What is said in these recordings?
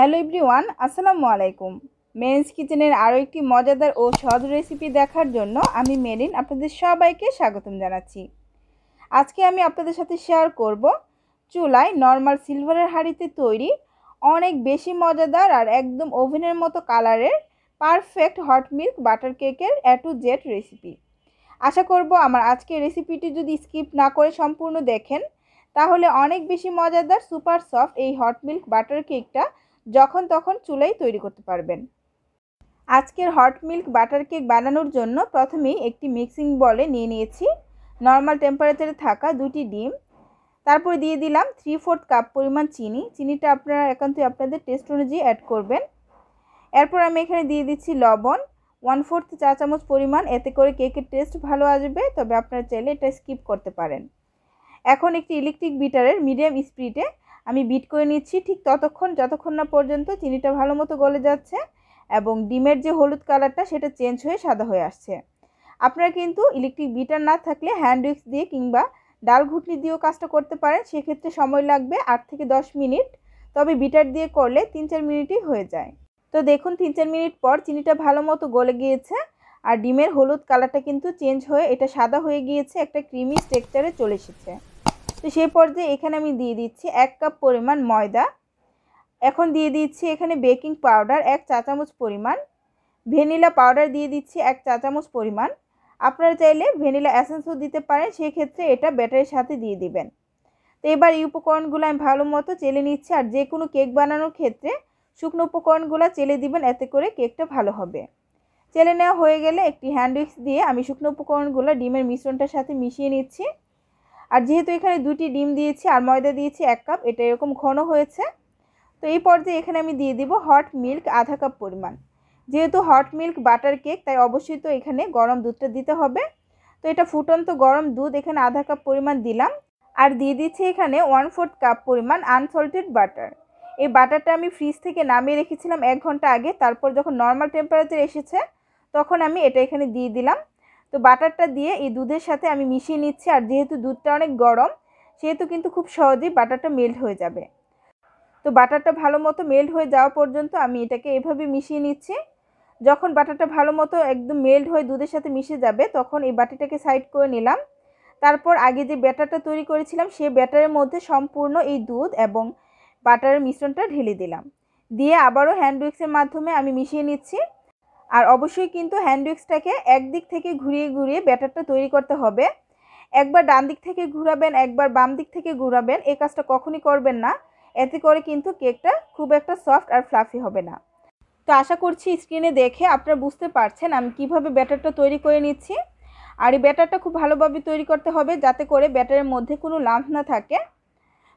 hello everyone আসসালামু আলাইকুম মেরিনস কিচেনের আরও একটি মজাদার ও সহজ রেসিপি দেখার জন্য আমি মেরিন আপনাদের সবাইকে স্বাগতম জানাচ্ছি আজকে আমি আপনাদের সাথে শেয়ার করব চুলায় নর্মাল সিলভারের হাঁড়িতে তৈরি অনেক বেশি মজাদার আর একদম ওভেনের মতো কালারের পারফেক্ট হট মিল্ক বাটার কেকের এ টু জেড রেসিপি আশা করব আমার আজকে রেসিপিটি যদি স্কিপ না করে সম্পূর্ণ দেখেন তাহলে অনেক বেশি মজাদার সুপার সফট এই হট মিল্ক বাটার কেকটা যখন তখন চুলাই তৈরি করতে পারবেন আজকের হট মিল্ক বাটার কেক বানানোর জন্য প্রথমেই একটি মিক্সিং বলে নিয়ে নিয়েছি নর্মাল টেম্পারেচারে থাকা দুটি ডিম তারপর দিয়ে দিলাম থ্রি ফোর্থ কাপ পরিমাণ চিনি চিনিটা আপনারা একান্তই আপনাদের টেস্ট অনুযায়ী অ্যাড করবেন এরপর আমি এখানে দিয়ে দিচ্ছি লবণ ওয়ান ফোর্থ চা চামচ পরিমাণ এতে করে কেকের টেস্ট ভালো আসবে তবে আপনারা চাইলে এটা স্কিপ করতে পারেন এখন একটি ইলেকট্রিক বিটারের মিডিয়াম স্পিডে আমি বিট করে নিচ্ছি ঠিক ততক্ষণ যতক্ষণ না পর্যন্ত চিনিটা ভালো মতো গলে যাচ্ছে এবং ডিমের যে হলুদ কালারটা সেটা চেঞ্জ হয়ে সাদা হয়ে আসছে আপনারা কিন্তু ইলেকট্রিক বিটার না থাকলে হ্যান্ড উইক্স দিয়ে কিংবা ডাল ঘুটনি দিয়েও কাজটা করতে পারেন সেক্ষেত্রে সময় লাগবে আট থেকে দশ মিনিট তবে বিটার দিয়ে করলে তিন চার মিনিটই হয়ে যায় তো দেখুন তিন চার মিনিট পর চিনিটা ভালো মতো গলে গিয়েছে আর ডিমের হলুদ কালারটা কিন্তু চেঞ্জ হয়ে এটা সাদা হয়ে গিয়েছে একটা ক্রিমি স্ট্রেকচারে চলে এসেছে তো সেই পর্যায়ে এখানে আমি দিয়ে দিচ্ছি এক কাপ পরিমাণ ময়দা এখন দিয়ে দিচ্ছি এখানে বেকিং পাউডার এক চা চামচ পরিমাণ ভ্যানিলা পাউডার দিয়ে দিচ্ছি এক চা চামচ পরিমাণ আপনারা চাইলে ভ্যানিলা অ্যাসেন্সও দিতে পারেন সেক্ষেত্রে এটা ব্যাটারির সাথে দিয়ে দিবেন তো এবার এই উপকরণগুলো আমি ভালো মতো চেলে নিচ্ছি আর যে কোনো কেক বানানোর ক্ষেত্রে শুকনো উপকরণগুলো চেলে দিবেন এতে করে কেকটা ভালো হবে চেলে নেওয়া হয়ে গেলে একটি হ্যান্ডউইক্স দিয়ে আমি শুকনো উপকরণগুলো ডিমের মিশ্রণটার সাথে মিশিয়ে নিচ্ছি আর যেহেতু এখানে দুটি ডিম দিয়েছি আর ময়দা দিয়েছি এক কাপ এটা এরকম ঘন হয়েছে তো এই পর্যায়ে এখানে আমি দিয়ে দিব হট মিল্ক আধা কাপ পরিমাণ যেহেতু হট মিল্ক বাটার কেক তাই অবশ্যই তো এখানে গরম দুধটা দিতে হবে তো এটা ফুটন্ত গরম দুধ এখানে আধা কাপ পরিমাণ দিলাম আর দিয়ে দিচ্ছি এখানে ওয়ান ফোর্থ কাপ পরিমাণ আনসল্টেড বাটার এই বাটারটা আমি ফ্রিজ থেকে নামিয়ে রেখেছিলাম এক ঘন্টা আগে তারপর যখন নর্মাল টেম্পারেচার এসেছে তখন আমি এটা এখানে দিয়ে দিলাম তো বাটারটা দিয়ে এই দুধের সাথে আমি মিশিয়ে নিচ্ছি আর যেহেতু দুধটা অনেক গরম সেহেতু কিন্তু খুব সহজেই বাটারটা মেল্ট হয়ে যাবে তো বাটারটা ভালো মতো মেল্ট হয়ে যাওয়া পর্যন্ত আমি এটাকে এভাবে মিশিয়ে নিচ্ছি যখন বাটারটা ভালো মতো একদম মেল্ট হয়ে দুধের সাথে মিশে যাবে তখন এই বাটিটাকে সাইড করে নিলাম তারপর আগে যে ব্যাটারটা তৈরি করেছিলাম সে ব্যাটারের মধ্যে সম্পূর্ণ এই দুধ এবং বাটারের মিশ্রণটা ঢেলে দিলাম দিয়ে আবারও হ্যান্ড উইক্সের মাধ্যমে আমি মিশিয়ে নিচ্ছি আর অবশ্যই কিন্তু হ্যান্ড একদিক থেকে ঘুরিয়ে ঘুরিয়ে ব্যাটারটা তৈরি করতে হবে একবার ডান দিক থেকে ঘুরাবেন একবার বাম দিক থেকে ঘুরাবেন এই কাজটা কখনই করবেন না এতে করে কিন্তু কেকটা খুব একটা সফট আর ফ্লাফি হবে না তো আশা করছি স্ক্রিনে দেখে আপনারা বুঝতে পারছেন আমি কিভাবে ব্যাটারটা তৈরি করে নিচ্ছি আর এই ব্যাটারটা খুব ভালোভাবে তৈরি করতে হবে যাতে করে ব্যাটারের মধ্যে কোনো লাম্প না থাকে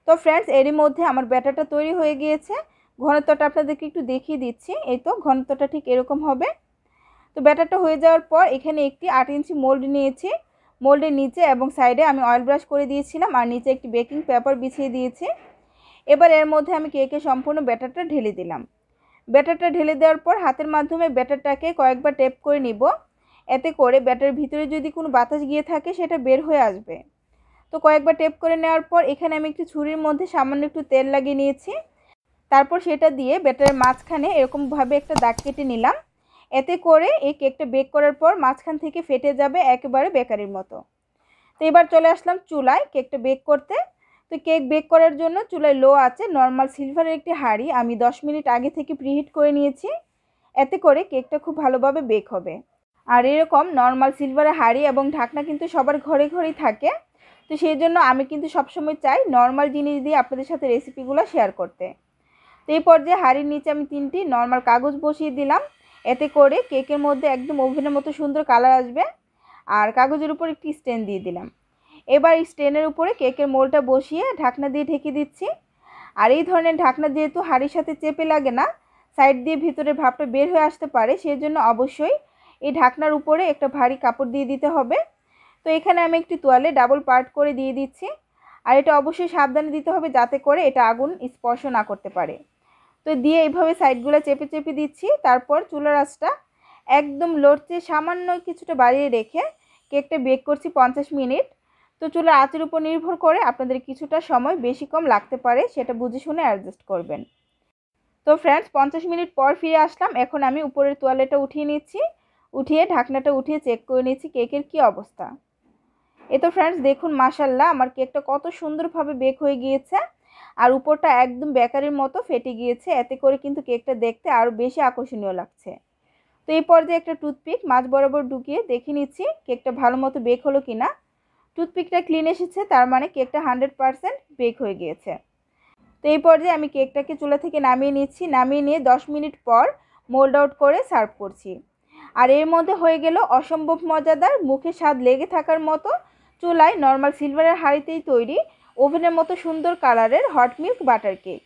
তো ফ্রেন্ডস এরই মধ্যে আমার ব্যাটারটা তৈরি হয়ে গিয়েছে ঘনত্বটা আপনাদেরকে একটু দেখিয়ে দিচ্ছি এই তো ঘনত্বটা ঠিক এরকম হবে তো ব্যাটারটা হয়ে যাওয়ার পর এখানে একটি আট ইঞ্চি মোল্ড নিয়েছি মোল্ডের নিচে এবং সাইডে আমি অয়েল ব্রাশ করে দিয়েছিলাম আর নিচে একটি বেকিং পেপার বিছিয়ে দিয়েছি এবার এর মধ্যে আমি কেকে সম্পূর্ণ ব্যাটারটা ঢেলে দিলাম ব্যাটারটা ঢেলে দেওয়ার পর হাতের মাধ্যমে ব্যাটারটাকে কয়েকবার টেপ করে নিব এতে করে ব্যাটার ভিতরে যদি কোনো বাতাস গিয়ে থাকে সেটা বের হয়ে আসবে তো কয়েকবার টেপ করে নেওয়ার পর এখানে আমি একটি ছুরির মধ্যে সামান্য একটু তেল লাগিয়ে নিয়েছি তারপর সেটা দিয়ে ব্যাটারের মাঝখানে এরকমভাবে একটা দাগ কেটে নিলাম এতে করে এই কেকটা বেক করার পর মাঝখান থেকে ফেটে যাবে একেবারে বেকারির মতো তো এবার চলে আসলাম চুলায় কেকটা বেক করতে তো কেক বেক করার জন্য চুলায় লো আছে নর্মাল সিলভারের একটি হাঁড়ি আমি 10 মিনিট আগে থেকে প্রিহিট করে নিয়েছি এতে করে কেকটা খুব ভালোভাবে বেক হবে আর এরকম নর্মাল সিলভারের হাঁড়ি এবং ঢাকনা কিন্তু সবার ঘরে ঘরেই থাকে তো সেই জন্য আমি কিন্তু সবসময় চাই নর্মাল জিনিস দিয়ে আপনাদের সাথে রেসিপিগুলো শেয়ার করতে তো এই পর্যায়ে হাঁড়ির নিচে আমি তিনটি নর্মাল কাগজ বসিয়ে দিলাম এতে করে কেকের মধ্যে একদম ওভেনের মতো সুন্দর কালার আসবে আর কাগজের উপর একটি স্ট্যান্ড দিয়ে দিলাম এবার স্ট্যান্ডের উপরে কেকের মোলটা বসিয়ে ঢাকনা দিয়ে ঢেকে দিচ্ছি আর এই ধরনের ঢাকনা যেহেতু হাড়ির সাথে চেপে লাগে না সাইড দিয়ে ভিতরে ভাবটা বের হয়ে আসতে পারে সেই জন্য অবশ্যই এই ঢাকনার উপরে একটা ভারী কাপড় দিয়ে দিতে হবে তো এখানে আমি একটি তোয়ালে ডাবল পার্ট করে দিয়ে দিচ্ছি আর এটা অবশ্যই সাবধানে দিতে হবে যাতে করে এটা আগুন স্পর্শ না করতে পারে তো দিয়ে এইভাবে সাইডগুলো চেপে চেপে দিচ্ছি তারপর চুলার আঁচটা একদম লড়ছে সামান্য কিছুটা বাড়িয়ে রেখে কেকটা বেক করছি পঞ্চাশ মিনিট তো চুলার আঁচের উপর নির্ভর করে আপনাদের কিছুটা সময় বেশি কম লাগতে পারে সেটা বুঝে শুনে অ্যাডজাস্ট করবেন তো ফ্রেন্ডস পঞ্চাশ মিনিট পর ফিরে আসলাম এখন আমি উপরের তোয়ালেটা উঠিয়ে নিচ্ছি উঠিয়ে ঢাকনাটা উঠিয়ে চেক করে নিচ্ছি কেকের কি অবস্থা এ তো ফ্রেন্ডস দেখুন মাসাল্লাহ আমার কেকটা কত সুন্দরভাবে বেক হয়ে গিয়েছে আর উপরটা একদম বেকারির মতো ফেটে গিয়েছে এতে করে কিন্তু কেকটা দেখতে আরও বেশি আকর্ষণীয় লাগছে তো এই পর্যায়ে একটা টুথপিক মাছ বরাবর ঢুকিয়ে দেখে নিচ্ছি কেকটা ভালো মতো বেক হলো কি না টুথপিকটা ক্লিন এসেছে তার মানে কেকটা হান্ড্রেড পারসেন্ট বেক হয়ে গিয়েছে তো এই পর্যায়ে আমি কেকটাকে চুলা থেকে নামিয়ে নিচ্ছি নামিয়ে নিয়ে দশ মিনিট পর মোল্ড আউট করে সার্ভ করছি আর এর মধ্যে হয়ে গেল অসম্ভব মজাদার মুখে স্বাদ লেগে থাকার মতো চুলায় নর্মাল সিলভারের হাঁড়িতেই তৈরি ওভেনের মতো সুন্দর কালারের হট মিল্ক বাটার কেক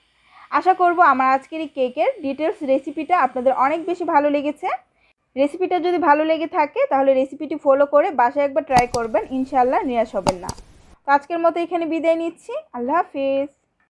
আশা করব আমার আজকের এই কেকের ডিটেলস রেসিপিটা আপনাদের অনেক বেশি ভালো লেগেছে রেসিপিটা যদি ভালো লেগে থাকে তাহলে রেসিপিটি ফলো করে বাসায় একবার ট্রাই করবেন ইনশাল্লাহ নিরাশ হবেন না তো আজকের মতো এখানে বিদায় নিচ্ছি আল্লাহ হাফিজ